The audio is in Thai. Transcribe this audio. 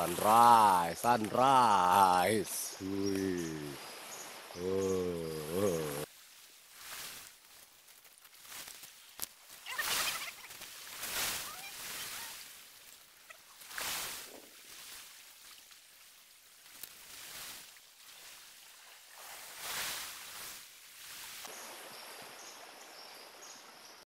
sunrise sunrise Sweet.